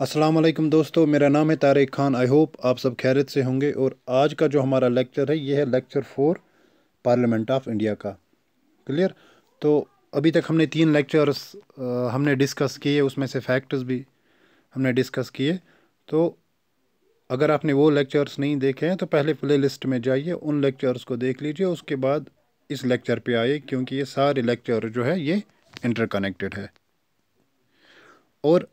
वालेकुम दोस्तों मेरा नाम है तारिक खान आई होप आप सब खैरत से होंगे और आज का जो हमारा लेक्चर है ये है lecture four parliament of India का क्लियर तो अभी तक हमने तीन लेक्चर्स हमने डिस्कस किए उसमें से फैक्ट्स भी हमने डिस्कस किए तो अगर आपने वो लेक्चर्स नहीं देखे हैं तो पहले प्ले लिस्ट में जाइए उन लेक्चर्स को देख लीजिए उसके बाद इस लेक्चर पर आइए क्योंकि ये सारे लेक्चर जो है ये इंटरकनेक्टेड है और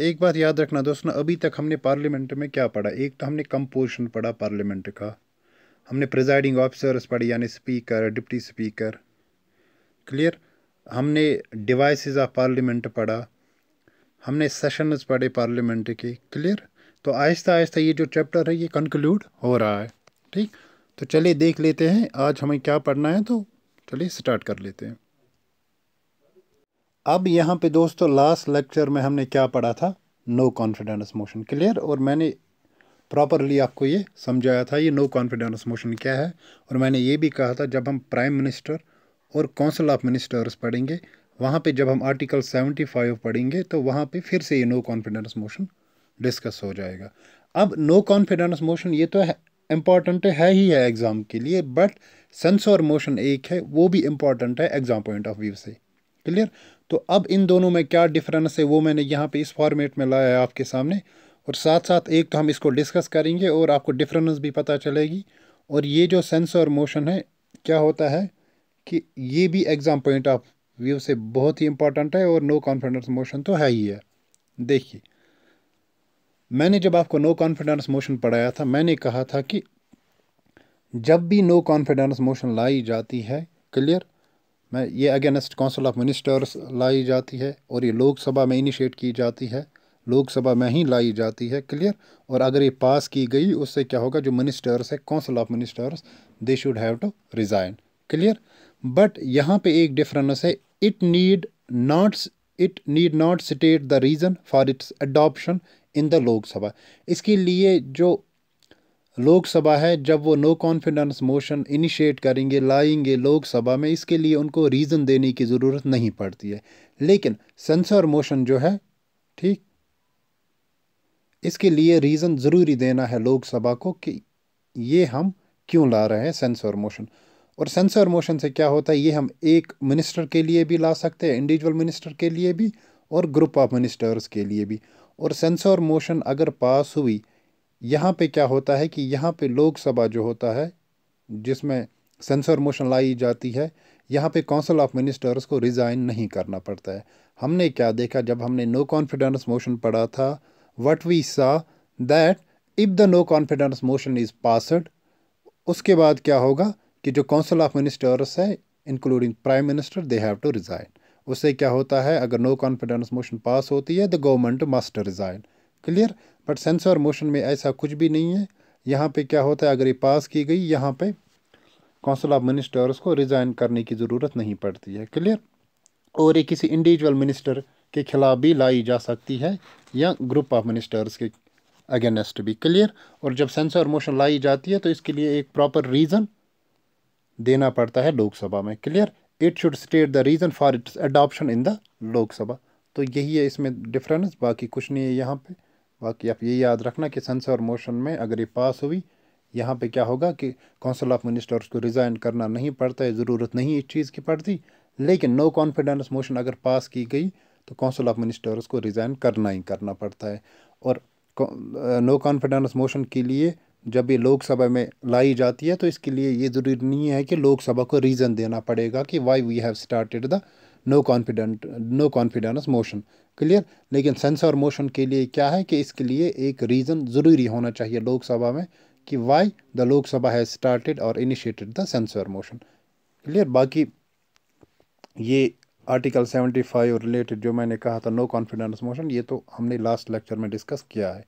एक बात याद रखना दोस्तों अभी तक हमने पार्लियामेंट में क्या पढ़ा एक तो हमने कंपोजिशन पढ़ा पार्लियामेंट का हमने प्रिजाइडिंग ऑफिसर्स पढ़ी यानी स्पीकर डिप्टी स्पीकर क्लियर हमने डिवाइसेस ऑफ पार्लियामेंट पढ़ा हमने सेशनस पढ़े पार्लियामेंट के क्लियर तो आहिस्ता आहिस्ता ये जो चैप्टर है ये कंक्लूड हो रहा है ठीक तो चलिए देख लेते हैं आज हमें क्या पढ़ना है तो चलिए स्टार्ट कर लेते हैं अब यहाँ पे दोस्तों लास्ट लेक्चर में हमने क्या पढ़ा था नो कॉन्फिडेंस मोशन क्लियर और मैंने प्रॉपरली आपको ये समझाया था ये नो कॉन्फिडेंस मोशन क्या है और मैंने ये भी कहा था जब हम प्राइम मिनिस्टर और काउंसिल ऑफ मिनिस्टर्स पढ़ेंगे वहाँ पे जब हम आर्टिकल सेवेंटी फाइव पढ़ेंगे तो वहाँ पे फिर से ये नो कॉन्फिडेंस मोशन डिस्कस हो जाएगा अब नो कॉन्फिडेंस मोशन ये तो है इम्पॉर्टेंट है ही है एग्ज़ाम के लिए बट सेंसर मोशन एक है वो भी इम्पॉर्टेंट है एग्ज़ाम पॉइंट ऑफ व्यू से क्लियर तो अब इन दोनों में क्या डिफरेंस है वो मैंने यहाँ पे इस फॉर्मेट में लाया है आपके सामने और साथ साथ एक तो हम इसको डिस्कस करेंगे और आपको डिफरेंस भी पता चलेगी और ये जो सेंस और मोशन है क्या होता है कि ये भी एग्ज़ाम पॉइंट ऑफ व्यू से बहुत ही इंपॉर्टेंट है और नो कॉन्फिडेंस मोशन तो है ही है देखिए मैंने जब आपको नो कॉन्फिडेंस मोशन पढ़ाया था मैंने कहा था कि जब भी नो कॉन्फिडेंस मोशन लाई जाती है क्लियर मैं ये अगेंस्ट काउंसिल ऑफ मिनिस्टर्स लाई जाती है और ये लोकसभा में इनिशिएट की जाती है लोकसभा में ही लाई जाती है क्लियर और अगर ये पास की गई उससे क्या होगा जो मिनिस्टर्स है council of ministers they should have to resign clear but यहाँ पे एक डिफरेंस है it need not it need not state the reason for its adoption in the Lok Sabha इसके लिए जो लोकसभा है जब वो नो कॉन्फिडेंस मोशन इनिशिएट करेंगे लाएंगे लोकसभा में इसके लिए उनको रीज़न देने की ज़रूरत नहीं पड़ती है लेकिन सेंसर मोशन जो है ठीक इसके लिए रीज़न ज़रूरी देना है लोकसभा को कि ये हम क्यों ला रहे हैं सेंसर मोशन और सेंसर मोशन से क्या होता है ये हम एक मिनिस्टर के लिए भी ला सकते हैं इंडिविजुअल मिनिस्टर के लिए भी और ग्रुप ऑफ मिनिस्टर्स के लिए भी और सेंसर मोशन अगर पास हुई यहाँ पे क्या होता है कि यहाँ पे लोकसभा जो होता है जिसमें सेंसर मोशन लाई जाती है यहाँ पे काउंसिल ऑफ मिनिस्टर्स को रिज़ाइन नहीं करना पड़ता है हमने क्या देखा जब हमने नो कॉन्फिडेंस मोशन पढ़ा था what we saw that if the no confidence motion is passed उसके बाद क्या होगा कि जो काउंसिल ऑफ मिनिस्टर्स है including prime minister they have to resign उससे क्या होता है अगर नो कॉन्फिडेंस मोशन पास होती है the government must resign clear but censure motion में ऐसा कुछ भी नहीं है यहाँ पे क्या होता है अगर ये पास की गई यहाँ पे काउंसिल ऑफ मिनिस्टर्स को रिज़ाइन करने की ज़रूरत नहीं पड़ती है क्लियर और ये किसी इंडिविजुअल मिनिस्टर के खिलाफ भी लाई जा सकती है या ग्रुप ऑफ मिनिस्टर्स के अगेंस्ट भी क्लियर और जब सेंसर मोशन लाई जाती है तो इसके लिए एक प्रॉपर रीज़न देना पड़ता है लोकसभा में clear it should state the reason for its adoption in the Lok Sabha तो यही है इसमें डिफरेंस बाकी कुछ नहीं है यहाँ पे बाकी आप ये याद रखना कि सेंस और मोशन में अगर ये पास हुई यहाँ पे क्या होगा कि काउंसिल ऑफ मिनिस्टर्स को रिज़ाइन करना नहीं पड़ता है ज़रूरत नहीं इस चीज़ की पड़ती लेकिन नो कॉन्फिडेंस मोशन अगर पास की गई तो काउंसिल ऑफ मिनिस्टर्स को रिज़ाइन करना ही करना पड़ता है और नो कॉन्फिडेंस मोशन के लिए जब ये लोकसभा में लाई जाती है तो इसके लिए ये ज़रूरी नहीं है कि लोकसभा को रीज़न देना पड़ेगा कि why we have started the no confident no confidence motion clear लेकिन सेंस और मोशन के लिए क्या है कि इसके लिए एक रीज़न ज़रूरी होना चाहिए लोकसभा में कि why the Lok Sabha has started और initiated the censure motion clear बाकी ये आर्टिकल सेवेंटी और रिलेटेड जो मैंने कहा था नो कॉन्फिडेंस मोशन ये तो हमने लास्ट लेक्चर में डिस्कस किया है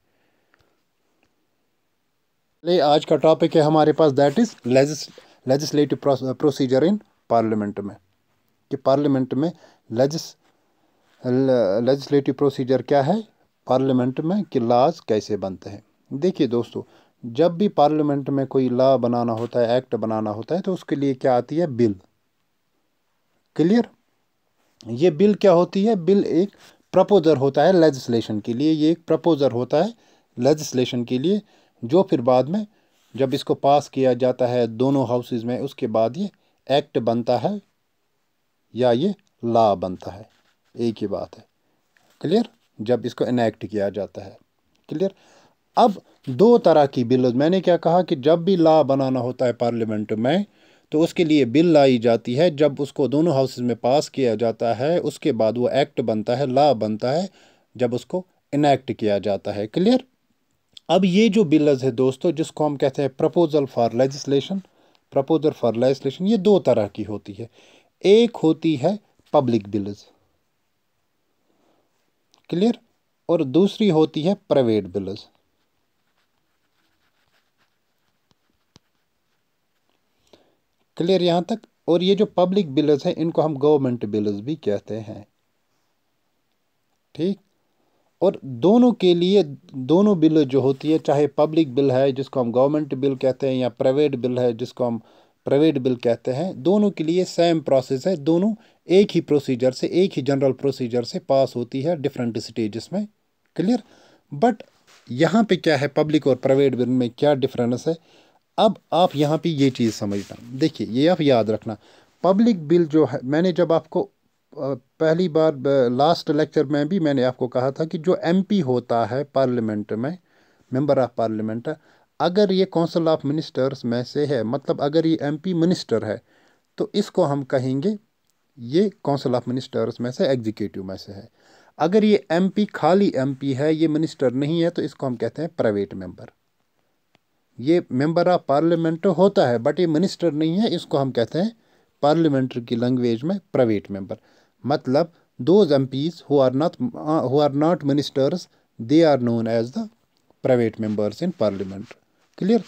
ले आज का टॉपिक है हमारे पास that is legislative procedure in parliament में कि पार्लियामेंट में लेजिस लेजिस्लेटिव प्रोसीजर क्या है पार्लियामेंट में कि लाज कैसे बनते हैं देखिए दोस्तों जब भी पार्लियामेंट में कोई लॉ बनाना होता है एक्ट बनाना होता है तो उसके लिए क्या आती है बिल क्लियर ये बिल क्या होती है बिल एक प्रपोजर होता है लेजिस्लेशन के लिए ये एक प्रपोजर होता है लेजिस्लेशन के लिए जो फिर बाद में जब इसको पास किया जाता है दोनों हाउसेज में उसके बाद ये एक्ट बनता है या ये ला बनता है एक ही बात है क्लियर जब इसको इनेक्ट किया जाता है क्लियर अब दो तरह की बिल मैंने क्या कहा कि जब भी ला बनाना होता है पार्लियामेंट में तो उसके लिए बिल लाई जाती है जब उसको दोनों हाउसेज में पास किया जाता है उसके बाद वो एक्ट बनता है ला बनता है जब उसको इनेक्ट किया जाता है क्लियर अब ये जो बिल्स है दोस्तों जिसको हम कहते हैं proposal for legislation proposal for legislation ये दो तरह की होती है एक होती है पब्लिक बिल्स क्लियर और दूसरी होती है प्राइवेट बिल्स क्लियर यहां तक और ये जो पब्लिक बिल्स हैं इनको हम गवर्नमेंट बिल्स भी कहते हैं ठीक और दोनों के लिए दोनों बिल जो होती है चाहे पब्लिक बिल है जिसको हम गवर्नमेंट बिल कहते हैं या प्राइवेट बिल है जिसको हम प्राइवेट बिल कहते हैं दोनों के लिए सेम प्रोसेस है दोनों एक ही प्रोसीजर से एक ही जनरल प्रोसीजर से पास होती है डिफरेंट स्टेजेस में क्लियर बट यहाँ पे क्या है पब्लिक और प्राइवेट बिल में क्या डिफरेंस है अब आप यहाँ पे ये चीज़ समझना देखिए ये आप याद रखना पब्लिक बिल जो है मैंने जब आपको पहली बार लास्ट लेक्चर में भी मैंने आपको कहा था कि जो एम होता है पार्लियामेंट में मेम्बर ऑफ पार्लियामेंट अगर ये काउंसिल ऑफ मिनिस्टर्स में से है मतलब अगर ये एमपी मिनिस्टर है तो इसको हम कहेंगे ये काउंसिल ऑफ मिनिस्टर्स में से एग्जीक्यूटिव में से है अगर ये एमपी खाली एमपी है ये मिनिस्टर नहीं है तो इसको हम कहते हैं प्राइवेट मेंबर ये मेंबर ऑफ पार्लियामेंट होता है बट ये मिनिस्टर नहीं है इसको हम कहते हैं पार्लियामेंट्री की लैंग्वेज में प्राइवेट मेंबर मतलब those M Ps who are not who are not ministers they are known as the private members in parliament clear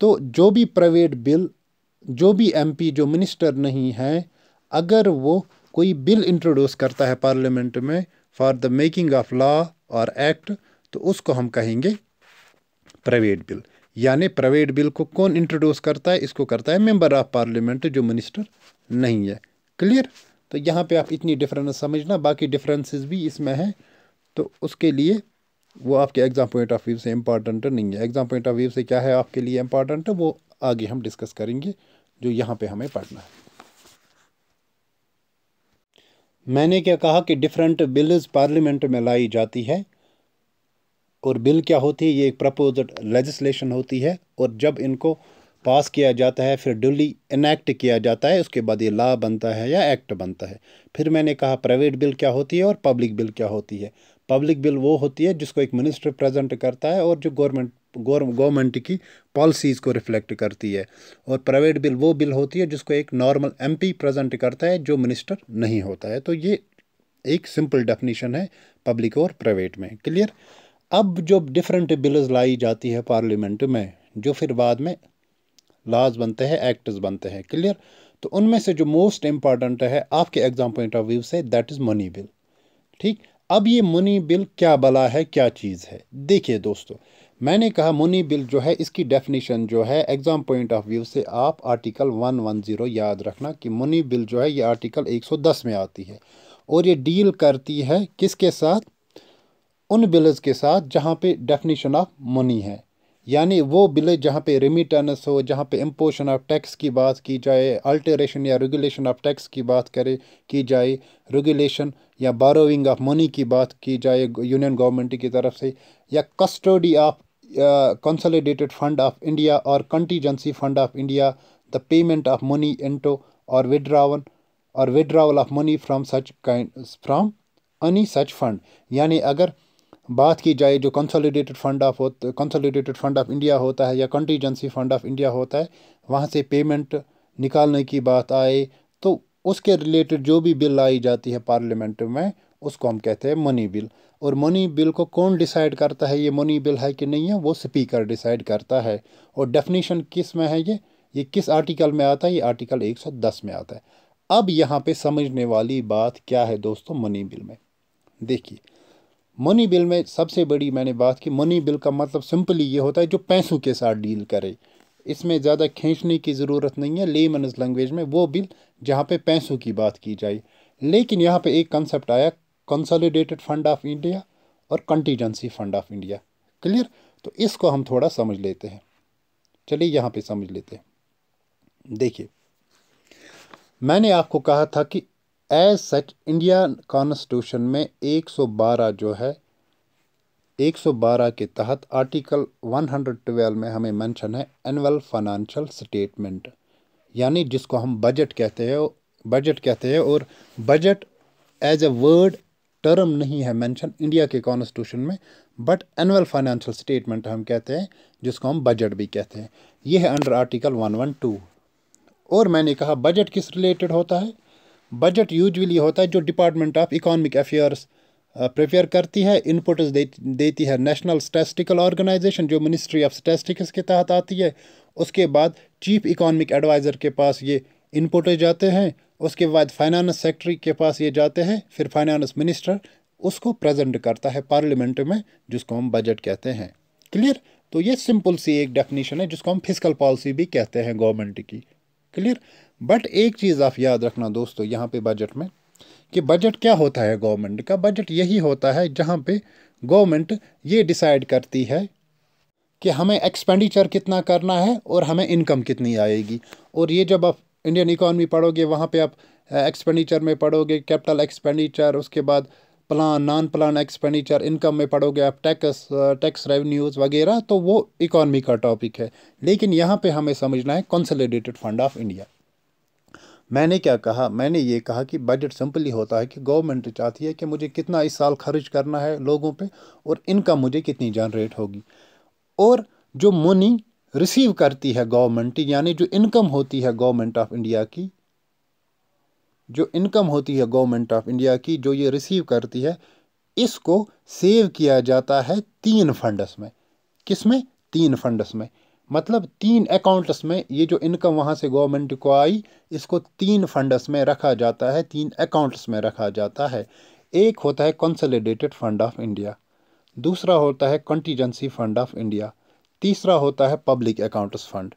तो जो भी प्राइवेट बिल जो भी एमपी जो मिनिस्टर नहीं है अगर वो कोई बिल इंट्रोड्यूस करता है पार्लियामेंट में for the making of law और एक्ट तो उसको हम कहेंगे प्राइवेट बिल यानी प्राइवेट बिल को कौन इंट्रोड्यूस करता है इसको करता है मेंबर ऑफ पार्लियामेंट जो मिनिस्टर नहीं है क्लियर तो यहाँ पे आप इतनी डिफरेंस समझना बाकी डिफरेंसेस भी इसमें हैं तो उसके लिए वो आपके एग्ज़ाम पॉइंट ऑफ व्यू से इम्पॉर्टेंट नहीं है एग्ज़ाम पॉइंट ऑफ व्यू से क्या है आपके लिए इम्पॉर्टेंट वो आगे हम डिस्कस करेंगे जो यहाँ पे हमें पढ़ना है मैंने क्या कहा कि डिफरेंट बिल्स पार्लियामेंट में लाई जाती है और बिल क्या होती है ये एक प्रपोज लेजिस्लेशन होती है और जब इनको पास किया जाता है फिर ड्यूली इनैक्ट किया जाता है उसके बाद ये लॉ बनता है या एक्ट बनता है फिर मैंने कहा प्राइवेट बिल क्या होती है और पब्लिक बिल क्या होती है पब्लिक बिल वो होती है जिसको एक मिनिस्टर प्रेजेंट करता है और जो गवर्नमेंट गवर्नमेंट की पॉलिसीज़ को रिफ्लेक्ट करती है और प्राइवेट बिल वो बिल होती है जिसको एक नॉर्मल एमपी प्रेजेंट करता है जो मिनिस्टर नहीं होता है तो ये एक सिंपल डेफिनेशन है पब्लिक और प्राइवेट में क्लियर अब जो डिफरेंट बिल्स लाई जाती है पार्लियामेंट में जो फिर बाद में लॉज बनते हैं एक्ट्स बनते हैं क्लियर तो उनमें से जो मोस्ट इम्पॉर्टेंट है आपके एग्ज़ाम पॉइंट ऑफ व्यू से दैट इज़ मनी बिल ठीक अब ये मुनी बिल क्या बला है क्या चीज़ है देखिए दोस्तों मैंने कहा मुनी बिल जो है इसकी डेफिनेशन जो है एग्ज़ाम पॉइंट ऑफ व्यू से आप आर्टिकल 110 याद रखना कि मुनी बिल जो है ये आर्टिकल 110 में आती है और ये डील करती है किसके साथ उन बिल्स के साथ जहाँ पे डेफिनेशन ऑफ मनी है यानी वो विलेज जहाँ पे रेमिटेंस हो जहाँ पे इम्पोशन ऑफ टैक्स की बात की जाए अल्टरेशन या रेगुलेशन ऑफ टैक्स की बात करे की जाए रेगुलेशन या बारोविंग ऑफ मनी की बात की जाए यूनियन गवर्नमेंट की तरफ से या custody of consolidated fund of India और contingency fund of India the payment of money into और विड्रावन और withdrawal of money from such kind from any such fund यानी अगर बात की जाए जो consolidated fund of consolidated fund of India होता है या कंटीजेंसी फंड ऑफ इंडिया होता है वहाँ से पेमेंट निकालने की बात आए तो उसके रिलेटेड जो भी बिल लाई जाती है पार्लियामेंट में उसको हम कहते हैं मनी बिल और मनी बिल को कौन डिसाइड करता है ये मनी बिल है कि नहीं है वो स्पीकर डिसाइड करता है और डेफिनेशन किस में है ये ये किस आर्टिकल में आता है ये आर्टिकल 110 में आता है अब यहाँ पे समझने वाली बात क्या है दोस्तों मनी बिल में देखिए मनी बिल में सबसे बड़ी मैंने बात की मनी बिल का मतलब सिंपली ये होता है जो पैसों के साथ डील करे इसमें ज़्यादा खींचने की ज़रूरत नहीं है लेमनज लैंग्वेज में वो बिल जहाँ पे पैसों की बात की जाए लेकिन यहाँ पे एक कंसेप्ट आया कंसोलिडेटेड फंड ऑफ इंडिया और contingency fund of India clear तो इसको हम थोड़ा समझ लेते हैं चलिए यहाँ पे समझ लेते हैं देखिए मैंने आपको कहा था कि एज सच इंडिया कॉन्स्टिट्यूशन में 112 जो है 112 के तहत आर्टिकल 112 में हमें मेंशन है एनुअल फाइनेंशियल स्टेटमेंट यानी जिसको हम बजट कहते हैं बजट कहते हैं और budget as a word term नहीं है मेंशन इंडिया के कॉन्स्टिट्यूशन में बट एनुअल फाइनेंशियल स्टेटमेंट हम कहते हैं जिसको हम बजट भी कहते हैं यह है अंडर आर्टिकल 112 और मैंने कहा बजट किस रिलेटेड होता है बजट यूजली होता है जो department of economic affairs prepare करती है इनपुट दे, देती है नेशनल स्टेस्टिकल ऑर्गेनाइजेशन जो मिनिस्ट्री ऑफ स्टेस्टिक्स के तहत आती है उसके बाद चीफ इकोनॉमिक एडवाइज़र के पास ये इनपुट जाते हैं उसके बाद फाइनेंस सेक्रेटरी के पास ये जाते हैं फिर फाइनेंस मिनिस्टर उसको प्रेजेंट करता है पार्लियामेंट में जिसको हम बजट कहते हैं क्लियर तो ये सिंपल सी एक डेफिनेशन है जिसको हम फिजिकल पॉलिसी भी कहते हैं गवर्नमेंट की क्लियर बट एक चीज़ आप याद रखना दोस्तों यहाँ पे बजट में कि बजट क्या होता है गवर्नमेंट का बजट यही होता है जहाँ पे गवर्नमेंट ये डिसाइड करती है कि हमें एक्सपेंडिचर कितना करना है और हमें इनकम कितनी आएगी और ये जब आप इंडियन इकोनॉमी पढ़ोगे वहाँ पे आप एक्सपेंडिचर में पढ़ोगे कैपिटल एक्सपेंडिचर उसके बाद plan non plan expenditure income में पढ़ोगे आप टैक्स टैक्स रेवेन्यूज़ वगैरह तो वो इकोनॉमी का टॉपिक है लेकिन यहाँ पे हमें समझना है कंसोलिडेटेड फंड ऑफ इंडिया मैंने क्या कहा मैंने ये कहा कि बजट सिंपली होता है कि गवर्नमेंट चाहती है कि मुझे कितना इस साल खर्च करना है लोगों पे और इनकम मुझे कितनी जनरेट होगी और जो मनी रिसीव करती है गवर्नमेंट यानी जो इनकम होती है गवर्नमेंट ऑफ इंडिया की जो इनकम होती है गवर्नमेंट ऑफ इंडिया की जो ये रिसीव करती है इसको सेव किया जाता है तीन फंडस में किस में तीन फंडस में मतलब तीन अकाउंट्स में ये जो इनकम वहाँ से गवर्नमेंट को आई इसको तीन फंडस में रखा जाता है तीन अकाउंट्स में रखा जाता है एक होता है कंसोलिडेटेड फंड ऑफ इंडिया दूसरा होता है कंटीजेंसी फंड ऑफ इंडिया तीसरा होता है पब्लिक अकाउंट्स फंड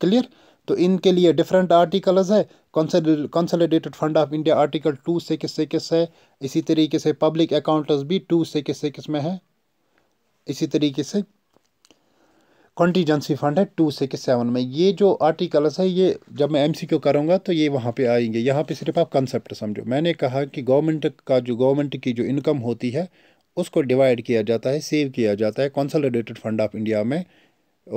क्लियर तो इनके लिए डिफरेंट आर्टिकल्स है consolidated fund of India article two से किस से किस है इसी तरीके से पब्लिक अकाउंट्स भी टू से किस से किस में है इसी तरीके से कॉन्टीजेंसी फंड है टू सिक्स सेवन में ये जो आर्टिकल्स है ये जब मैं एमसीक्यू करूँगा तो ये वहाँ पे आएंगे यहाँ पे सिर्फ आप कंसेप्ट समझो मैंने कहा कि गवर्नमेंट का जो गवर्नमेंट की जो इनकम होती है उसको डिवाइड किया जाता है सेव किया जाता है कंसोलिडेटेड फंड ऑफ इंडिया में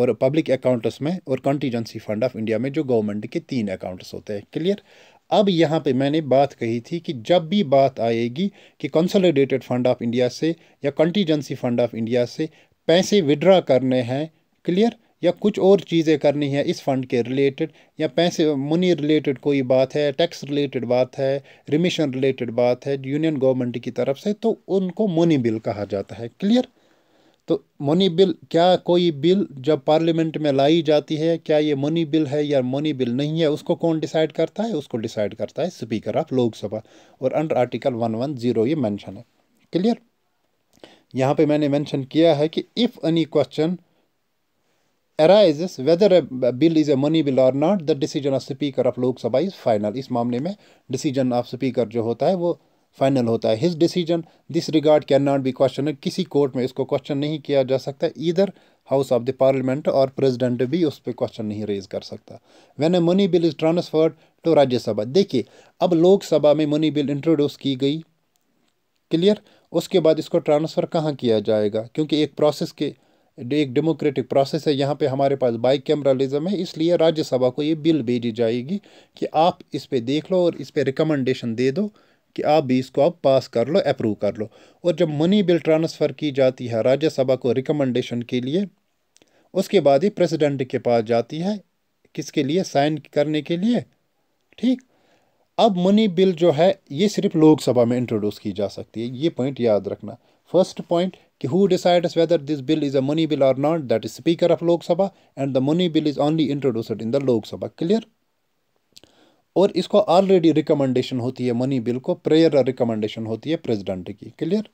और पब्लिक अकाउंट्स में और कॉन्टीजेंसी फंड ऑफ इंडिया में जो गवर्नमेंट के तीन अकाउंट्स होते हैं क्लियर अब यहाँ पे मैंने बात कही थी कि जब भी बात आएगी कि कंसोलिडेटेड फंड ऑफ इंडिया से या कंटीजेंसी फंड ऑफ इंडिया से पैसे विड्रा करने हैं क्लियर या कुछ और चीज़ें करनी है इस फंड के रिलेटेड या पैसे मनी रिलेटेड कोई बात है टैक्स रिलेटेड बात है रिमिशन रिलेटेड बात है यूनियन गवर्नमेंट की तरफ से तो उनको मनी बिल कहा जाता है क्लियर तो मनी बिल क्या कोई बिल जब पार्लियामेंट में लाई जाती है क्या ये मनी बिल है या मनी बिल नहीं है उसको कौन डिसाइड करता है उसको डिसाइड करता है स्पीकर ऑफ लोकसभा और under article one one zero ये मैंशन है क्लियर यहाँ पे मैंने मेंशन किया है कि if any question arises whether bill is a money bill और not the decision of speaker of Lok Sabha is final इस मामले में डिसीजन ऑफ स्पीकर जो होता है वो फाइनल होता है his decision this regard can not be question किसी कोर्ट में इसको क्वेश्चन नहीं किया जा सकता इधर हाउस ऑफ द पार्लियामेंट और प्रेजिडेंट भी उस पर क्वेश्चन नहीं रेज कर सकता when a money bill is transferred to Rajya Sabha देखिए अब लोकसभा में मनी बिल इंट्रोड्यूस की गई क्लियर उसके बाद इसको ट्रांसफ़र कहाँ किया जाएगा क्योंकि एक प्रोसेस के एक डेमोक्रेटिक प्रोसेस है यहाँ पे हमारे पास बाई कैमरालिज्म है इसलिए राज्यसभा को ये बिल भेजी जाएगी कि आप इस पर देख लो और इस पर रिकमेंडेशन दे दो कि आप भी इसको आप पास कर लो अप्रूव कर लो और जब मनी बिल ट्रांसफ़र की जाती है राज्यसभा को रिकमेंडेशन के लिए उसके बाद ही प्रेसिडेंट के पास जाती है किसके लिए साइन करने के लिए ठीक अब मनी बिल जो है ये सिर्फ लोकसभा में इंट्रोड्यूस की जा सकती है ये पॉइंट याद रखना फर्स्ट पॉइंट कि who decides whether this bill is a money bill or not that is speaker of Lok Sabha and the money bill is is introduced in the Lok Sabha clear और इसको ऑलरेडी रिकमेंडेशन होती है मनी बिल को prior recommendation होती है president की clear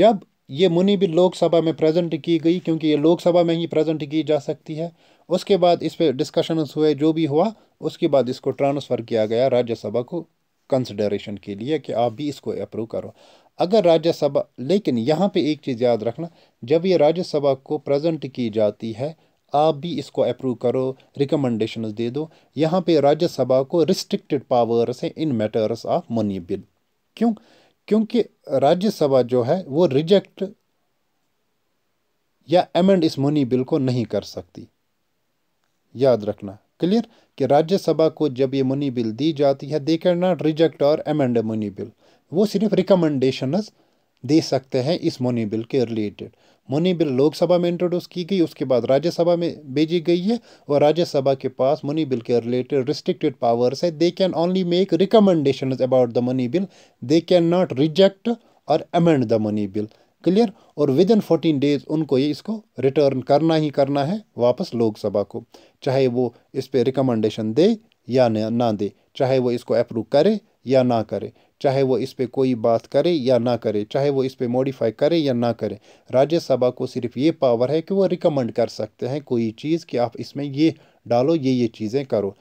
जब ये मुनी भी लोकसभा में प्रेजेंट की गई क्योंकि ये लोकसभा में ही प्रेजेंट की जा सकती है उसके बाद इस पर डिस्कशन हुए जो भी हुआ उसके बाद इसको ट्रांसफ़र किया गया राज्यसभा को कंसिडरेशन के लिए कि आप भी इसको अप्रूव करो अगर राज्यसभा लेकिन यहाँ पे एक चीज़ याद रखना जब ये राज्यसभा को प्रेजेंट की जाती है आप भी इसको अप्रूव करो रिकमेंडेशन दे दो यहाँ पे राज्यसभा को रिस्ट्रिक्टेड पावर्स हैं in matters of money bill क्यों क्योंकि राज्यसभा जो है वो रिजेक्ट या अमेंड इस मनी बिल को नहीं कर सकती याद रखना क्लियर कि राज्यसभा को जब ये मनी बिल दी जाती है दे कैन नॉट रिजेक्ट और एमेंड मनी बिल वो सिर्फ रिकमेंडेशन दे सकते हैं इस मनी बिल के रिलेटेड मनी बिल लोकसभा में इंट्रोड्यूस की गई उसके बाद राज्यसभा में भेजी गई है और राज्यसभा के पास मनी बिल के रिलेटेड रिस्ट्रिक्टेड पावर्स है they can only make recommendation about the money bill they can not reject और amend the money bill clear और विद इन फोर्टीन डेज़ उनको ये इसको रिटर्न करना ही करना है वापस लोकसभा को चाहे वो इस पर रिकमेंडेशन दे या ना दे चाहे वो इसको अप्रूव करे या ना करे चाहे वो इस पर कोई बात करे या ना करे चाहे वो इस पर मॉडिफाई करे या ना करे राज्यसभा को सिर्फ ये पावर है कि वो रिकमेंड कर सकते हैं कोई चीज़ कि आप इसमें ये डालो ये ये चीज़ें करो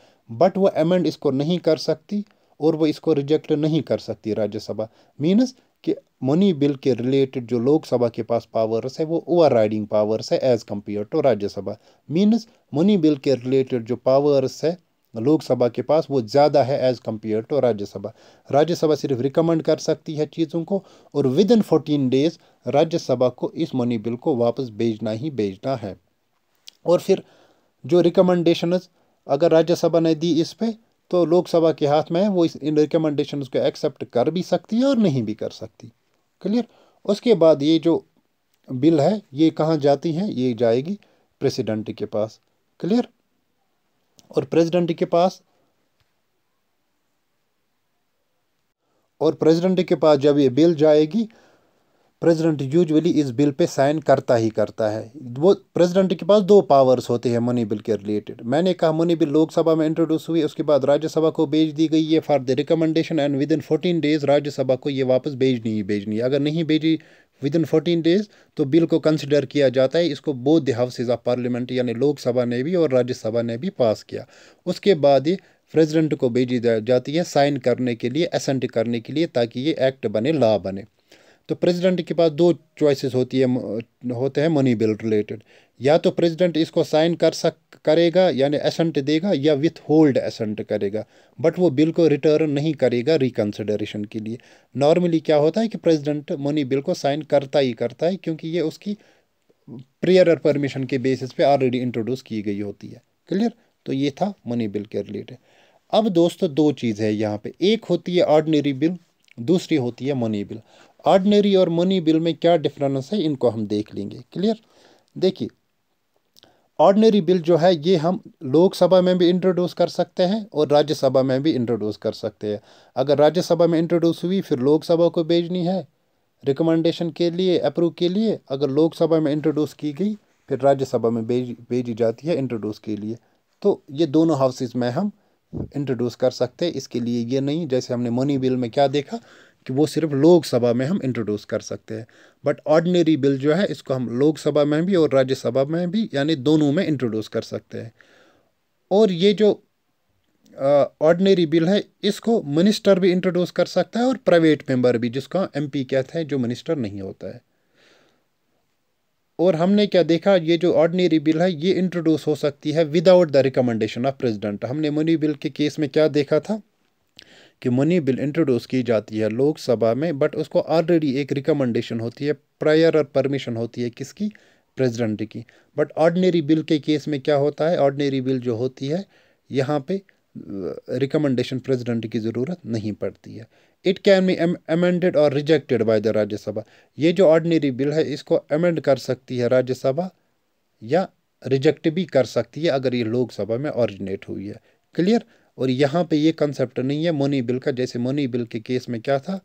बट वो अमेंड इसको नहीं कर सकती और वो इसको रिजेक्ट नहीं कर सकती राज्यसभा मीनस कि मनी बिल के रिलेटेड जो लोकसभा के पास पावर्स है वो ओवर राइडिंग पावर्स है as compare to Rajya Sabha means money bill के रिलेटेड जो पावर्स है लोकसभा के पास वो ज़्यादा है as compare to Rajya Sabha Rajya Sabha सिर्फ रिकमेंड कर सकती है चीज़ों को और within fourteen days Rajya Sabha को इस मनी बिल को वापस भेजना ही भेजना है और फिर जो रिकमेंडेशनज अगर राज्यसभा ने दी इस पर तो लोकसभा के हाथ में है वो इस इन रिकमेंडेशन को एक्सेप्ट कर भी सकती है और नहीं भी कर सकती क्लियर उसके बाद ये जो बिल है ये कहाँ जाती है ये जाएगी प्रेसिडेंट के पास क्लियर और प्रेसिडेंट के पास और प्रेसिडेंट के पास जब ये बिल जाएगी प्रेसिडेंट यूजुअली इस बिल पे साइन करता ही करता है वो प्रेसिडेंट के पास दो पावर्स होते हैं मनी बिल के रिलेटेड मैंने कहा मनी बिल लोकसभा में इंट्रोड्यूस हुई उसके बाद राज्यसभा को भेज दी गई है for the recommendation and within fourteen days Rajya Sabha को ये वापस भेजनी ही भेजनी अगर नहीं भेजी विद इन फोर्टीन डेज तो बिल को कंसिडर किया जाता है इसको बोध द हाउसेज ऑफ पार्लियामेंट यानी लोकसभा ने भी और राज्यसभा ने भी पास किया उसके बाद ही प्रेजिडेंट को भेजी जाती है साइन करने के लिए असेंट करने के लिए ताकि ये एक्ट बने लॉ बने तो प्रेसिडेंट के पास दो चॉइसेस होती है होते हैं मनी बिल रिलेटेड या तो प्रेसिडेंट इसको साइन कर सक करेगा यानी एसेंट देगा या विथ होल्ड एसेंट करेगा बट वो बिल को रिटर्न नहीं करेगा रिकन्सिडरेशन के लिए नॉर्मली क्या होता है कि प्रेसिडेंट मनी बिल को साइन करता ही करता है क्योंकि ये उसकी प्रेयर परमिशन के बेसिस पे ऑलरेडी इंट्रोड्यूस की गई होती है क्लियर तो ये था मनी बिल के रिलेटेड अब दोस्तों दो चीज़ है यहाँ पे एक होती है ऑर्डनरी बिल दूसरी होती है मनी बिल ऑर्डनरी और मनी बिल में क्या डिफरेंस है इनको हम देख लेंगे क्लियर देखिए ऑर्डनरी बिल जो है ये हम लोकसभा में भी इंट्रोड्यूस कर सकते हैं और राज्यसभा में भी इंट्रोड्यूस कर सकते हैं अगर राज्यसभा में इंट्रोड्यूस हुई फिर लोकसभा को भेजनी है रिकमेंडेशन के लिए अप्रूव के लिए अगर लोकसभा में इंट्रोड्यूस की गई फिर राज्यसभा में भेज भेजी जाती है इंट्रोड्यूस के लिए तो ये दोनों हाउसेज में हम इंट्रोड्यूस कर सकते हैं इसके लिए ये नहीं जैसे हमने मनी बिल में क्या देखा कि वो सिर्फ लोकसभा में हम इंट्रोड्यूस कर सकते हैं बट ऑर्डिनरी बिल जो है इसको हम लोकसभा में भी और राज्यसभा में भी यानी दोनों में इंट्रोड्यूस कर सकते हैं और ये जो ऑर्डिनरी बिल है इसको मिनिस्टर भी इंट्रोड्यूस कर सकता है और प्राइवेट मेंबर भी जिसका पी कहते हैं जो मिनिस्टर नहीं होता है और हमने क्या देखा ये जो ऑर्डिनरी बिल है ये इंट्रोड्यूस हो सकती है without the recommendation of president हमने मनी बिल के केस में क्या देखा था कि मनी बिल इंट्रोड्यूस की जाती है लोकसभा में बट उसको ऑलरेडी एक रिकमेंडेशन होती है प्रायर और परमिशन होती है किसकी प्रेसिडेंट की बट ऑर्डनरी बिल के केस में क्या होता है ऑर्डनेरी बिल जो होती है यहाँ पे रिकमेंडेशन प्रेसिडेंट की ज़रूरत नहीं पड़ती है इट कैन बी अमेंडेड और रिजेक्टेड बाय द राज्यसभा ये जो ऑर्डनरी बिल है इसको अमेंड कर सकती है राज्यसभा या रिजेक्ट भी कर सकती है अगर ये लोकसभा में ऑरिजिनेट हुई है क्लियर और यहाँ पे ये कंसेप्ट नहीं है मनी बिल का जैसे मनी बिल के केस में क्या था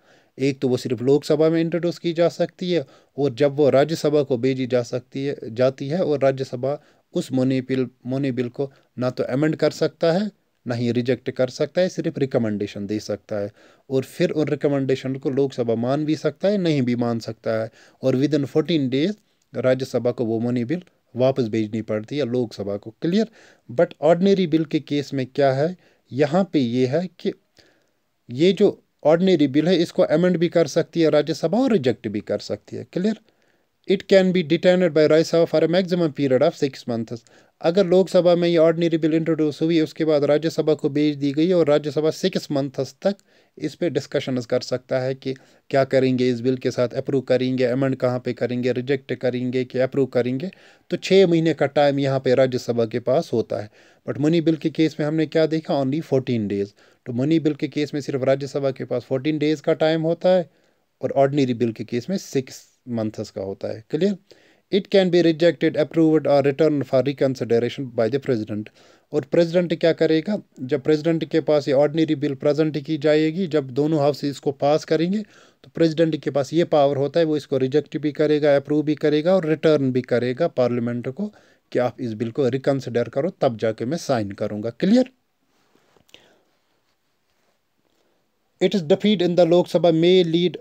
एक तो वो सिर्फ लोकसभा में इंट्रोड्यूस की जा सकती है और जब वो राज्यसभा को भेजी जा सकती है जाती है और राज्यसभा उस मनी बिल मनी बिल को ना तो अमेंड कर सकता है ना ही रिजेक्ट कर सकता है सिर्फ रिकमेंडेशन दे सकता है और फिर उन रिकमेंडेशन को लोकसभा मान भी सकता है नहीं भी मान सकता है और within fourteen days Rajya Sabha को वो मनी बिल वापस भेजनी पड़ती है लोकसभा को क्लियर बट ऑर्डनरी बिल के केस में क्या है यहाँ पे ये है कि ये जो ऑर्डनरी बिल है इसको अमेंड भी कर सकती है राज्यसभा और रिजेक्ट भी कर सकती है clear it can be detained by Rajya Sabha for a maximum period of six months अगर लोकसभा में ये ऑर्डनरी बिल इंट्रोड्यूस हुई उसके बाद राज्यसभा को भेज दी गई और राज्यसभा सिक्स मंथस तक इस पर डिस्कशन कर सकता है कि क्या करेंगे इस बिल के साथ अप्रूव करेंगे अमेंड कहाँ पे करेंगे रिजेक्ट करेंगे कि अप्रूव करेंगे तो छः महीने का टाइम यहाँ पे राज्यसभा के पास होता है बट मनी बिल के केस में हमने क्या देखा ओनली फोर्टीन डेज़ तो मनी बिल के केस में सिर्फ राज्यसभा के पास फोर्टीन डेज़ का टाइम होता है और ऑर्डनरी बिल के केस में सिक्स मंथस का होता है clear it can be rejected approved और return for reconsideration by the president और प्रेसिडेंट क्या करेगा जब प्रेसिडेंट के पास ये ऑर्डनरी बिल प्रेजेंट की जाएगी जब दोनों हाउस इसको पास करेंगे तो प्रेसिडेंट के पास ये पावर होता है वो इसको रिजेक्ट भी करेगा अप्रूव भी करेगा और रिटर्न भी करेगा पार्लियामेंट को कि आप इस बिल को रिकन्सिडर करो तब जाके मैं साइन करूँगा clear it is defeated in the Lok Sabha may lead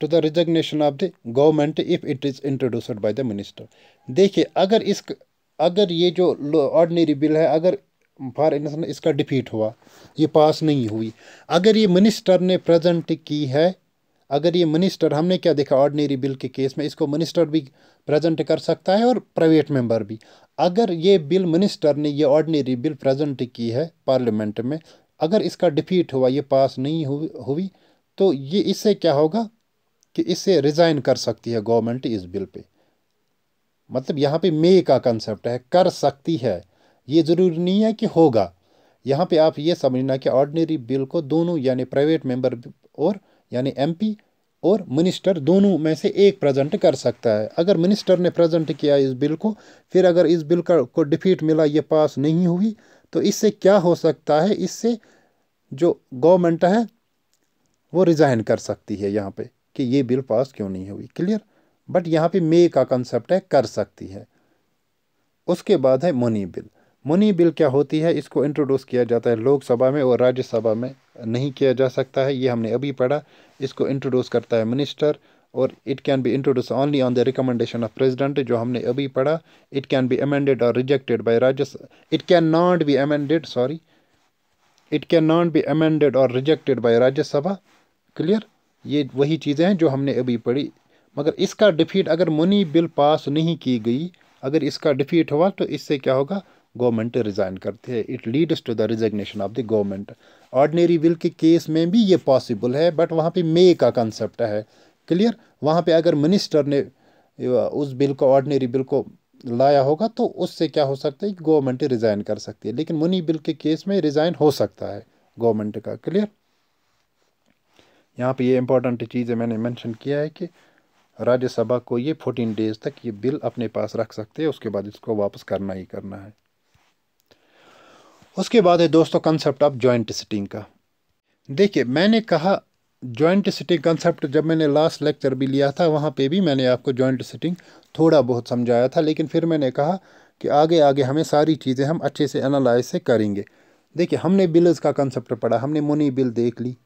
to the resignation of the government if it is introduced by the minister देखिए अगर इस अगर ये जो ऑर्डनरी बिल है अगर फॉर इंस्टेंस इसका डिफीट हुआ ये पास नहीं हुई अगर ये मिनिस्टर ने प्रेजेंट की है अगर ये मिनिस्टर हमने क्या देखा ऑर्डनरी बिल के केस में इसको मिनिस्टर भी प्रेजेंट कर सकता है और प्राइवेट मेंबर भी अगर ये बिल मिनिस्टर ने ये ऑर्डनरी बिल प्रेजेंट की है पार्लियामेंट में अगर इसका डिफीट हुआ ये पास नहीं हुई हुई तो ये इससे क्या होगा कि इससे रिज़ाइन कर सकती है गवर्नमेंट इस बिल पे मतलब यहाँ पे मे का कंसेप्ट है कर सकती है ये ज़रूरी नहीं है कि होगा यहाँ पे आप ये समझना कि ऑर्डनरी बिल को दोनों यानी प्राइवेट मेंबर और यानी एमपी और मिनिस्टर दोनों में से एक प्रेजेंट कर सकता है अगर मिनिस्टर ने प्रेजेंट किया इस बिल को फिर अगर इस बिल का को डिफीट मिला ये पास नहीं हुई तो इससे क्या हो सकता है इससे जो गवर्नमेंट है वो रिज़ाइन कर सकती है यहाँ पे कि ये बिल पास क्यों नहीं हुई क्लियर बट यहाँ पे मे का कंसेप्ट है कर सकती है उसके बाद है मनी बिल मनी बिल क्या होती है इसको इंट्रोड्यूस किया जाता है लोकसभा में और राज्यसभा में नहीं किया जा सकता है ये हमने अभी पढ़ा इसको इंट्रोड्यूस करता है मिनिस्टर और it can be introduce only on the recommendation of president जो हमने अभी पढ़ा इट कैन बी अमेंडेड और rejected by Rajya it can not be amended sorry it can not be amended और रिजेक्टेड बाय राज्यसभा क्लियर ये वही चीज़ें हैं जो हमने अभी पढ़ी मगर इसका डिफीट अगर मुनी बिल पास नहीं की गई अगर इसका डिफीट हुआ तो इससे क्या होगा गवर्नमेंट रिज़ाइन करती है it leads to the resignation of the government ordinary bill के केस में भी ये पॉसिबल है बट वहाँ पे मे का कंसेप्ट है क्लियर वहाँ पे अगर मिनिस्टर ने उस बिल को ऑर्डनेरी बिल को लाया होगा तो उससे क्या हो सकता है कि गवर्नमेंट रिज़ाइन कर सकती है लेकिन मुनी बिल के केस में रिज़ाइन हो सकता है गवर्नमेंट का क्लियर यहाँ पे ये इंपॉर्टेंट चीज़ें मैंने मेंशन किया है कि राज्यसभा को ये फोर्टीन डेज तक ये बिल अपने पास रख सकते हैं उसके बाद इसको वापस करना ही करना है उसके बाद है दोस्तों कंसेप्ट ऑफ जॉइंट सिटिंग का देखिए मैंने कहा जॉइंट सिटिंग कंसेप्ट जब मैंने लास्ट लेक्चर भी लिया था वहाँ पर भी मैंने आपको जॉइंट सिटिंग थोड़ा बहुत समझाया था लेकिन फिर मैंने कहा कि आगे आगे हमें सारी चीज़ें हम अच्छे से एनालाइज से करेंगे देखिए हमने बिल्स का कंसेप्ट पढ़ा हमने मुनी बिल देख ली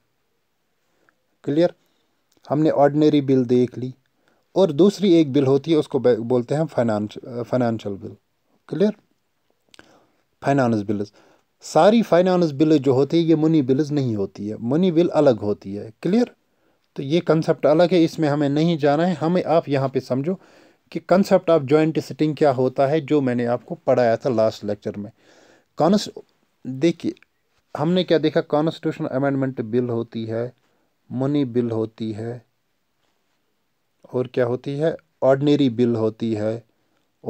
क्लियर हमने ऑर्डनरी बिल देख ली और दूसरी एक बिल होती है उसको बोलते हैं finance financial bill clear finance bills सारी फाइनेंस बिल जो होती है ये मनी बिल्स नहीं होती है मनी बिल अलग होती है क्लियर तो ये कंसेप्ट अलग है इसमें हमें नहीं जाना है हमें आप यहाँ पे समझो कि कंसेप्ट ऑफ जॉइंट सिटिंग क्या होता है जो मैंने आपको पढ़ाया था लास्ट लेक्चर में कॉन्स देखिए हमने क्या देखा कॉन्स्टिट्यूशन अमेंडमेंट बिल होती है मनी बिल होती है और क्या होती है ऑर्डनरी बिल होती है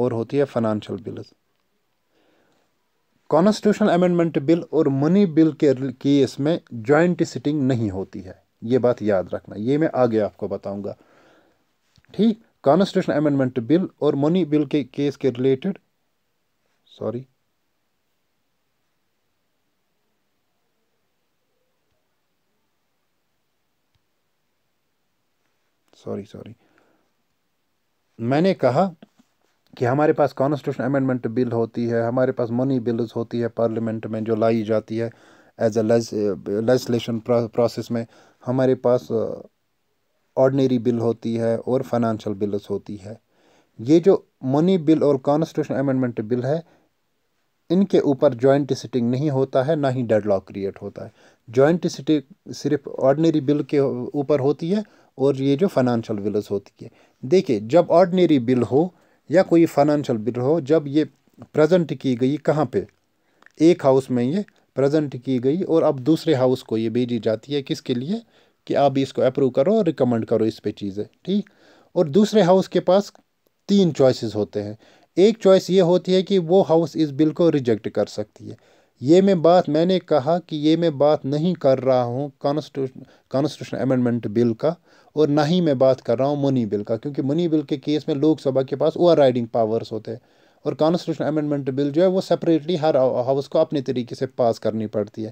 और होती है financial bill constitution amendment bill और मनी बिल के केस में जॉइंट सिटिंग नहीं होती है ये बात याद रखना ये मैं आगे आपको बताऊंगा ठीक कॉन्स्टिट्यूशन अमेंडमेंट बिल और मनी बिल के केस के रिलेटेड सॉरी सॉरी सॉरी मैंने कहा कि हमारे पास कॉन्स्टिट्यूशन अमेंडमेंट बिल होती है हमारे पास मनी बिल्स होती है पार्लियामेंट में जो लाई जाती है एज अ लेजिस्लेशन प्रोसेस में हमारे पास ऑर्डनरी uh, बिल होती है और फाइनेंशियल बिल्स होती है ये जो मनी बिल और कॉन्स्टिट्यूशन अमेंडमेंट बिल है इनके ऊपर जॉइंट सिटिंग नहीं होता है ना ही डेडलॉक क्रिएट होता है जॉइंट सिटिंग सिर्फ ऑर्डनरी बिल के ऊपर होती है और ये जो फाइनेंशियल बिल्स होती है देखिए जब ऑर्डनेरी बिल हो या कोई फाइनेंशियल बिल हो जब ये प्रेजेंट की गई कहाँ पे एक हाउस में ये प्रेजेंट की गई और अब दूसरे हाउस को ये भेजी जाती है किसके लिए कि आप इसको अप्रूव करो और रिकमेंड करो इस पर चीज़ें ठीक और दूसरे हाउस के पास तीन चॉइसेस होते हैं एक चॉइस ये होती है कि वो हाउस इस बिल को रिजेक्ट कर सकती है ये मैं बात मैंने कहा कि ये मैं बात नहीं कर रहा हूँ कॉन्स्टिट्यूशन कॉन्स्टिट्यूशन अमेंडमेंट बिल का और ना ही मैं बात कर रहा हूँ मनी बिल का क्योंकि मनी बिल के केस में लोकसभा के पास ओवर राइडिंग पावर्स होते हैं और कॉन्स्टिट्यूशन अमेंडमेंट बिल जो है वो सेपरेटली हर हाउस को अपने तरीके से पास करनी पड़ती है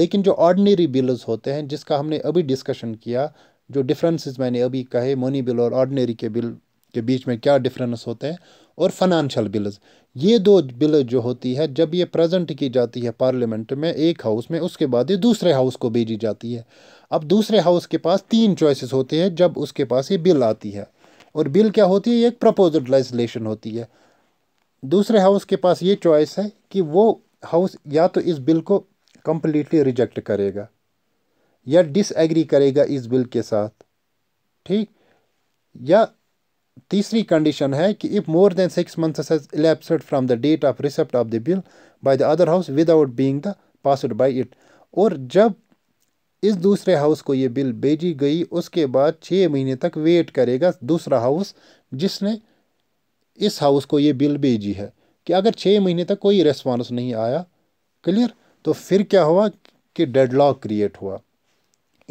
लेकिन जो ऑर्डनरी बिल्स होते हैं जिसका हमने अभी डिस्कशन किया जो डिफरेंसेस मैंने अभी कहे मनी बिल और ऑर्डनरी के बिल के बीच में क्या डिफरेंस होते हैं और फाइनेंशियल बिल्स ये दो बिल जो होती है जब ये प्रेजेंट की जाती है पार्लियामेंट में एक हाउस में उसके बाद ये दूसरे हाउस को भेजी जाती है अब दूसरे हाउस के पास तीन चॉइसेस होते हैं जब उसके पास ये बिल आती है और बिल क्या होती है एक प्रपोजड लेजिस्लेशन होती है दूसरे हाउस के पास ये चॉइस है कि वो हाउस या तो इस बिल को कम्प्लीटली रिजेक्ट करेगा या डिसएग्री करेगा इस बिल के साथ ठीक या तीसरी कंडीशन है कि if more than six months has elapsed from the date of receipt of the bill by the other house without being the passed by it और जब इस दूसरे हाउस को ये बिल भेजी गई उसके बाद छः महीने तक वेट करेगा दूसरा हाउस जिसने इस हाउस को ये बिल भेजी है कि अगर छः महीने तक कोई रेस्पॉन्स नहीं आया क्लियर तो फिर क्या हुआ कि डेडलॉक क्रिएट हुआ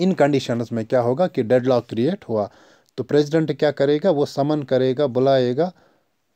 इन कंडीशंस में क्या होगा कि डेडलॉक क्रिएट हुआ तो प्रेसिडेंट क्या करेगा वो समन करेगा बुलाएगा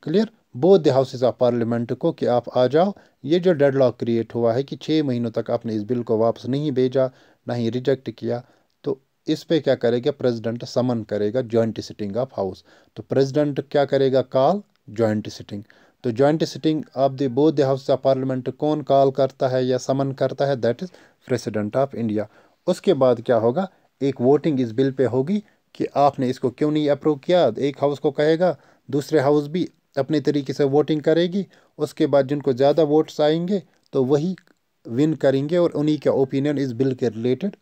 clear both the houses of parliament को कि आप आ जाओ ये जो डेडलॉक क्रिएट हुआ है कि छः महीनों तक आपने इस बिल को वापस नहीं भेजा ना ही रिजेक्ट किया तो इस पे क्या करेगा प्रेसिडेंट समन करेगा जॉइंट सिटिंग ऑफ हाउस तो प्रेसिडेंट क्या करेगा कॉल जॉइंट सिटिंग तो joint sitting of the both the house of parliament कौन कॉल करता है या समन करता है that is president of India उसके बाद क्या होगा एक वोटिंग इस बिल पे होगी कि आपने इसको क्यों नहीं अप्रूव किया एक हाउस को कहेगा दूसरे हाउस भी अपने तरीके से वोटिंग करेगी उसके बाद जिनको ज़्यादा वोट्स आएंगे तो वही विन करेंगे और उन्हीं का ओपिनियन इस बिल के रिलेटेड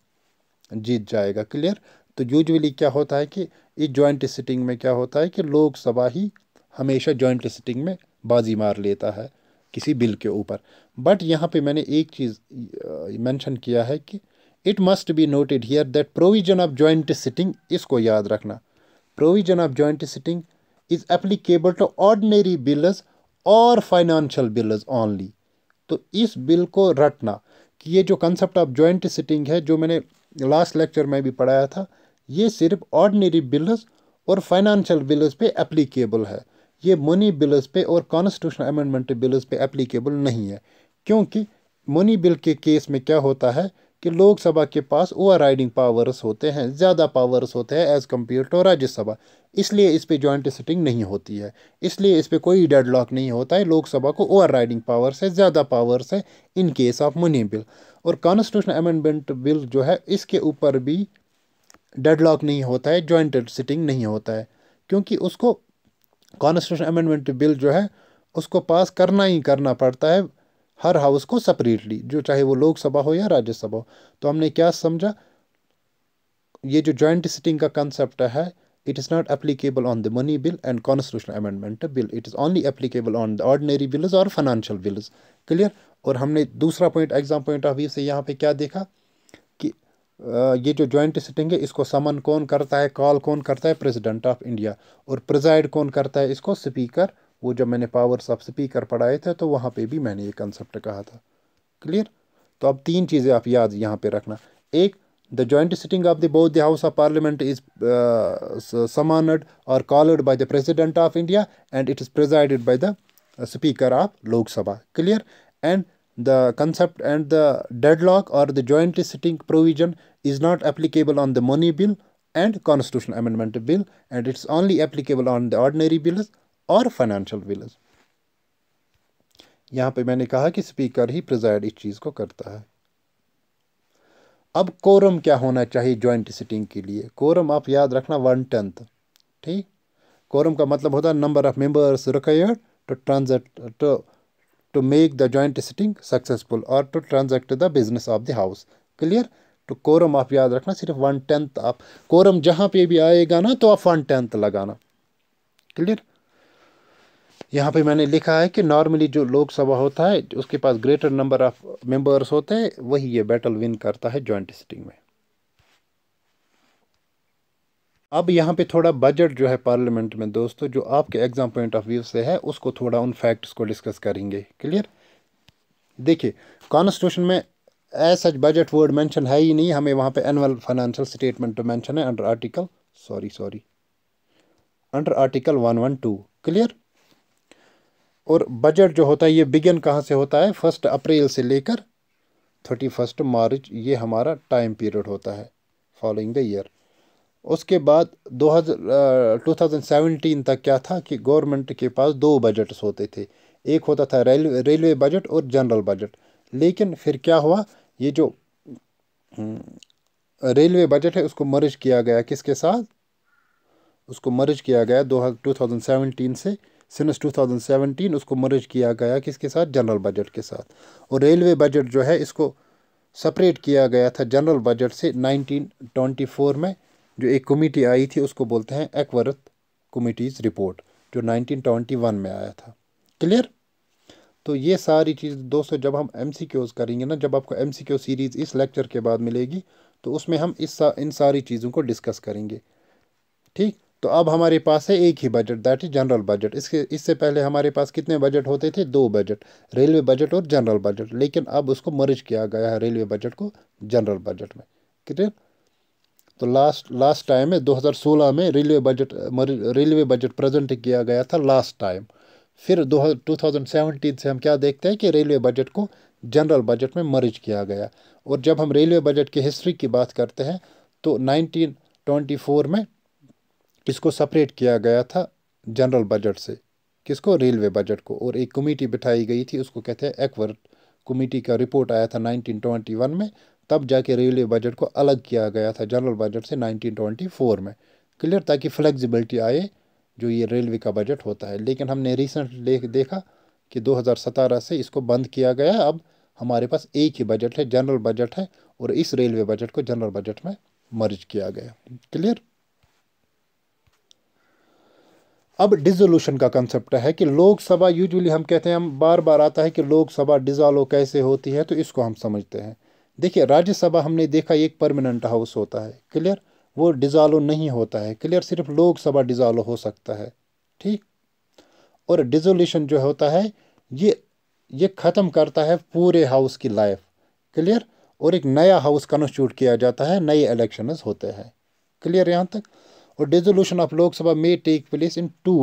जीत जाएगा क्लियर तो यूजली क्या होता है कि इस जॉइंट सिटिंग में क्या होता है कि लोकसभा ही हमेशा जॉइंट सिटिंग में बाजी मार लेता है किसी बिल के ऊपर बट यहाँ पे मैंने एक चीज़ मेंशन किया है कि it must be noted here that provision of joint sitting इसको याद रखना provision of joint sitting is applicable to ordinary bills और फाइनेंशियल बिल्स ऑनली तो इस बिल को रटना कि ये जो कंसेप्ट ऑफ जॉइंट सिटिंग है जो मैंने लास्ट लेक्चर में भी पढ़ाया था ये सिर्फ ऑर्डनरी बिल्स और फाइनेंशियल बिल्स पे एप्लीकेबल है ये मनी बिल्स पे और कॉन्स्टिट्यूशन अमेंडमेंट बिल्स पे एप्लीकेबल नहीं है क्योंकि मनी बिल के केस में क्या होता है कि लोकसभा के पास ओवर राइडिंग पावर्स होते हैं ज़्यादा पावर्स होते हैं एज़ कम्पेयर टू राज्यसभा इसलिए इस पर ज्वाइंट सिटिंग नहीं होती है इसलिए इस पर कोई डेडलॉक नहीं होता है लोकसभा को ओवर राइडिंग पावर्स है ज़्यादा पावर्स है in case of money bill और कॉन्स्टिट्यूशन अमेंडमेंट बिल जो है इसके ऊपर भी डेडलॉक नहीं होता है जॉइंट सिटिंग नहीं होता है क्योंकि उसको कॉन्स्टिट्यूशन अमेंडमेंट बिल जो है उसको पास करना ही करना पड़ता है हर हाउस को सेपरेटली जो चाहे वो लोकसभा हो या राज्यसभा हो तो हमने क्या समझा ये जो जॉइंट सिटिंग का कंसेप्ट है it is not applicable on the money bill and constitution amendment bill it is only applicable on the ordinary bills और फाइनेंशियल बिल्स क्लियर और हमने दूसरा point exam point of view से यहाँ पे क्या देखा कि ये जो जॉइंट सिटिंग है इसको समन कौन करता है कॉल कौन करता है प्रेसिडेंट ऑफ इंडिया और प्रिजाइड कौन करता है इसको स्पीकर वो जब मैंने पावर सब स्पीकर पढ़ाए थे तो वहाँ पे भी मैंने ये कंसेप्ट कहा था क्लियर तो अब तीन चीज़ें आप याद यहाँ पे रखना एक the joint sitting of the both the house of parliament is summoned और called by the president of India and it is presided by the speaker of Lok Sabha clear and the concept and the deadlock और the joint sitting provision is not applicable on the money bill and constitution amendment bill and it's only applicable on the ordinary bills और financial bills यहां पे मैंने कहा कि speaker ही preside इस चीज़ को करता है अब कोरम क्या होना चाहिए जॉइंट सिटिंग के लिए कोरम आप याद रखना वन टेंथ ठीक कोरम का मतलब होता है number of members required to transact to to make the joint sitting successful और to transact the business of the house clear तो कोरम आप याद रखना सिर्फ वन टेंथ आप कोरम जहाँ पे भी आएगा ना तो आप वन टेंथ लगाना क्लियर यहाँ पे मैंने लिखा है कि नॉर्मली जो लोकसभा होता है उसके पास ग्रेटर नंबर ऑफ मेंबर्स होते हैं वही ये बैटल विन करता है जॉइंट सिटिंग में अब यहाँ पे थोड़ा बजट जो है पार्लियामेंट में दोस्तों जो आपके एग्ज़ाम पॉइंट ऑफ व्यू से है उसको थोड़ा उन फैक्ट्स को डिस्कस करेंगे क्लियर देखिए कॉन्स्टिट्यूशन में as such budget word mention है ही नहीं हमें वहाँ पे एनुअल फाइनेंशियल स्टेटमेंट मेंशन है under article sorry sorry under article one one two clear और बजट जो होता है ये बिगिन कहाँ से होता है फर्स्ट अप्रैल से लेकर थर्टी फर्स्ट मार्च ये हमारा टाइम पीरियड होता है फॉलोइंग द ईयर उसके बाद दो हज़ार टू थाउजेंड तक क्या था कि गवर्नमेंट के पास दो बजट्स होते थे एक होता था रेलवे रेलवे बजट और जनरल बजट लेकिन फिर क्या हुआ ये जो रेलवे हम्म, बजट है उसको मर्ज किया गया किसके साथ उसको मर्ज किया गया दो टू थाउजेंड से सिंस 2017 उसको मर्ज किया गया किसके साथ जनरल बजट के साथ और रेलवे बजट जो है इसको सेपरेट किया गया था जनरल बजट से 1924 में जो एक कमेटी आई थी उसको बोलते हैं एक्वरथ कमेटीज़ रिपोर्ट जो 1921 में आया था क्लियर तो ये सारी चीज़ दोस्तों जब हम एम करेंगे ना जब आपको एम सीरीज़ इस लेक्चर के बाद मिलेगी तो उसमें हम इस सा, इन सारी चीज़ों को डिस्कस करेंगे ठीक तो अब हमारे पास है एक ही budget that is general budget इसके इससे पहले हमारे पास कितने बजट होते थे दो बजट रेलवे बजट और जनरल बजट लेकिन अब उसको मर्ज किया गया है रेलवे बजट को जनरल बजट में क्लियर तो लास्ट लास्ट टाइम में 2016 में railway budget railway budget present किया गया था लास्ट टाइम फिर दो टू से हम क्या देखते हैं कि रेलवे बजट को जनरल बजट में मर्ज किया गया और जब हम रेलवे बजट की हिस्ट्री की बात करते हैं तो नाइनटीन 24 में इसको सेपरेट किया गया था जनरल बजट से किसको रेलवे बजट को और एक कमेटी बिठाई गई थी उसको कहते हैं एक्वर्ट कमेटी का रिपोर्ट आया था 1921 में तब जाके रेलवे बजट को अलग किया गया था जनरल बजट से 1924 में क्लियर ताकि फ्लेक्सिबिलिटी आए जो ये रेलवे का बजट होता है लेकिन हमने रिसेंटली देखा कि दो से इसको बंद किया गया अब हमारे पास एक ही बजट है जनरल बजट है और इस रेलवे बजट को जनरल बजट में मर्ज किया गया क्लियर अब डिजोल्यूशन का कंसेप्ट है कि लोकसभा यूजुअली हम कहते हैं हम बार बार आता है कि लोकसभा डिजॉल्व कैसे होती है तो इसको हम समझते हैं देखिए राज्यसभा हमने देखा एक परमानेंट हाउस होता है क्लियर वो डिजॉल्व नहीं होता है क्लियर सिर्फ लोकसभा डिजॉल्व हो सकता है ठीक और डिजोल्यूशन जो होता है ये ये ख़त्म करता है पूरे हाउस की लाइफ क्लियर और एक नया हाउस कॉन्स्टिट्यूट किया जाता है नए इलेक्शंस होते हैं क्लियर यहाँ तक और dissolution of Lok Sabha may take place in two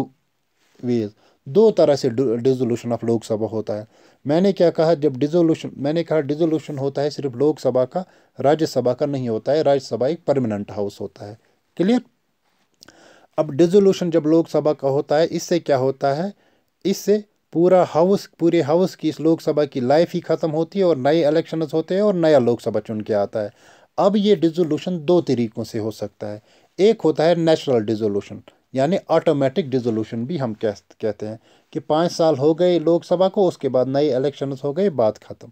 ways दो तरह से डिजोल्यूशन ऑफ लोकसभा होता है मैंने क्या कहा जब डिजोल्यूशन मैंने कहा डिजोल्यूशन होता है सिर्फ लोकसभा का राज्यसभा का नहीं होता है राज्यसभा एक परमानेंट हाउस होता है क्लियर अब डिजोल्यूशन जब लोकसभा का होता है इससे क्या होता है इससे पूरा हाउस पूरे हाउस की इस लोकसभा की लाइफ ही ख़त्म होती है और नए इलेक्शन होते हैं और नया लोकसभा चुन के आता है अब ये डिजोल्यूशन दो तरीक़ों से हो सकता है एक होता है नेचुरल डिजोल्यूशन यानी ऑटोमेटिक डिजोल्यूशन भी हम कह कहते हैं कि पाँच साल हो गए लोकसभा को उसके बाद नए इलेक्शन हो गए बात ख़त्म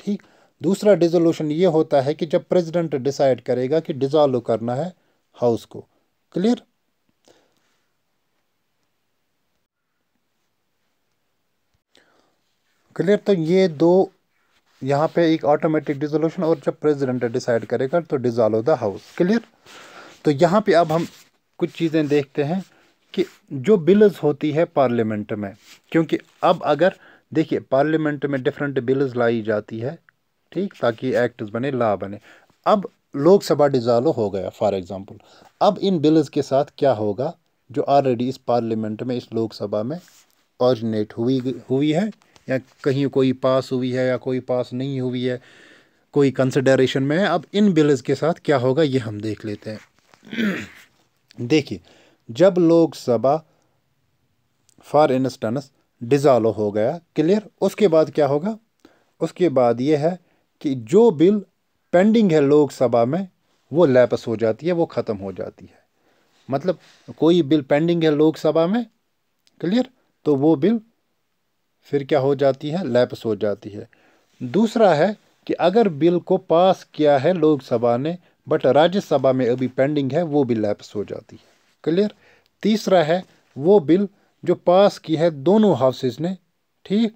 ठीक दूसरा डिजोल्यूशन ये होता है कि जब प्रेसिडेंट डिसाइड करेगा कि डिज़ॉल्व करना है हाउस को क्लियर क्लियर तो ये दो यहाँ पे एक ऑटोमेटिक डिजोल्यूशन और जब प्रेसिडेंट डिसाइड करेगा तो डिज़ॉल्व द हाउस क्लियर तो यहाँ पे अब हम कुछ चीज़ें देखते हैं कि जो बिल्स होती है पार्लियामेंट में क्योंकि अब अगर देखिए पार्लियामेंट में डिफरेंट बिल्स लाई जाती है ठीक ताकि एक्ट्स बने ला बने अब लोकसभा डिजॉल्व हो गया फॉर एग्जांपल अब इन बिल्स के साथ क्या होगा जो ऑलरेडी इस पार्लियामेंट में इस लोकसभा में ऑरिजिनेट हुई हुई है या कहीं कोई पास हुई है या कोई पास नहीं हुई है कोई कंसिडरेशन में है अब इन बिल्स के साथ क्या होगा ये हम देख लेते हैं देखिए जब लोकसभा फॉर इंस्टेंस डिजोल्व हो गया क्लियर उसके बाद क्या होगा उसके बाद ये है कि जो बिल पेंडिंग है लोकसभा में वो लैपस हो जाती है वो ख़त्म हो जाती है मतलब कोई बिल पेंडिंग है लोकसभा में क्लियर तो वो बिल फिर क्या हो जाती है लैपस हो जाती है दूसरा है कि अगर बिल को पास किया है लोकसभा ने बट राज्यसभा में अभी पेंडिंग है वो बिल लैप्स हो जाती है क्लियर तीसरा है वो बिल जो पास की है दोनों हाउसेज ने ठीक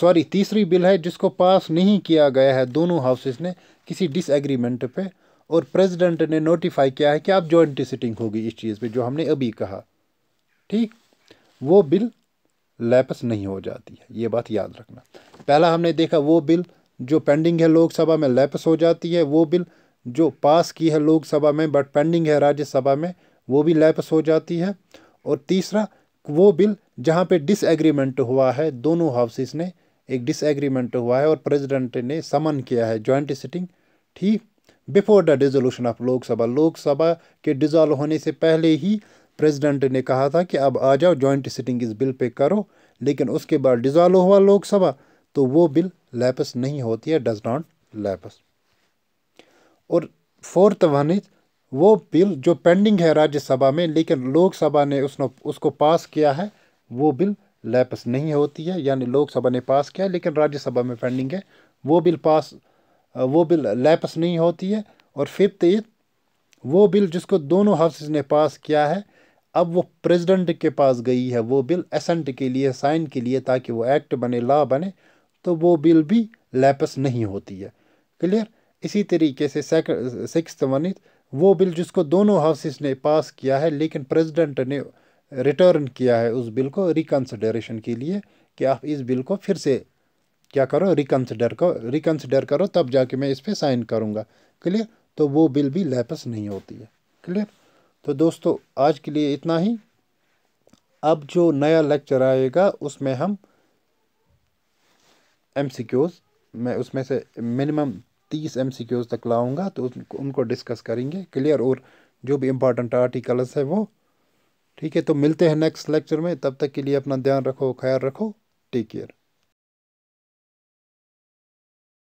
सॉरी तीसरी बिल है जिसको पास नहीं किया गया है दोनों हाउसेज ने किसी डिसएग्रीमेंट पे और प्रेसिडेंट ने नोटिफाई किया है कि आप जॉइंट सिटिंग होगी इस चीज़ पे जो हमने अभी कहा ठीक वो बिल लैपस नहीं हो जाती है ये बात याद रखना पहला हमने देखा वो बिल जो पेंडिंग है लोकसभा में लैप्स हो जाती है वो बिल जो पास की है लोकसभा में बट पेंडिंग है राज्यसभा में वो भी लैप्स हो जाती है और तीसरा वो बिल जहाँ पे डिसएग्रीमेंट हुआ है दोनों हाउसेस ने एक डिसएग्रीमेंट हुआ है और प्रेसिडेंट ने समन किया है जॉइंट सिटिंग ठीक before the dissolution of Lok Sabha Lok Sabha के डिजॉल्व होने से पहले ही प्रेसिडेंट ने कहा था कि अब आ जाओ ज्वाइंट सिटिंग इस बिल पे करो लेकिन उसके बाद डिजॉल्व हुआ लोकसभा तो वो बिल लैपस नहीं होती है डज नॉट लैपस और फोर्थ वन इज वो बिल जो पेंडिंग है राज्यसभा में लेकिन लोकसभा ने उसने उसको पास किया है वो बिल लैपस नहीं होती है यानी लोकसभा ने पास किया लेकिन राज्यसभा में पेंडिंग है वो बिल पास वो बिल लैपस नहीं होती है और फिफ्थ इज वो बिल जिसको दोनों हाउसेज ने पास किया है अब वो प्रेसिडेंट के पास गई है वो बिल एसेंट के लिए साइन के लिए ताकि वो एक्ट बने लॉ बने तो वो बिल भी लैपस नहीं होती है क्लियर इसी तरीके से सिक्स वन वो बिल जिसको दोनों हाउसेस ने पास किया है लेकिन प्रेसिडेंट ने रिटर्न किया है उस बिल को रिकन्सिडरेशन के लिए कि आप इस बिल को फिर से क्या करो रिकन्सिडर करो रिकन्सिडर करो तब जाके मैं इस पर साइन करूँगा क्लियर तो वो बिल भी लैपस नहीं होती है क्लियर तो दोस्तों आज के लिए इतना ही अब जो नया लेक्चर आएगा उसमें हम एम मैं उसमें से मिनिमम तीस एम तक लाऊंगा तो उनको डिस्कस करेंगे क्लियर और जो भी इम्पोर्टेंट आर्टिकल्स है वो ठीक है तो मिलते हैं नेक्स्ट लेक्चर में तब तक के लिए अपना ध्यान रखो ख्याल रखो टेक केयर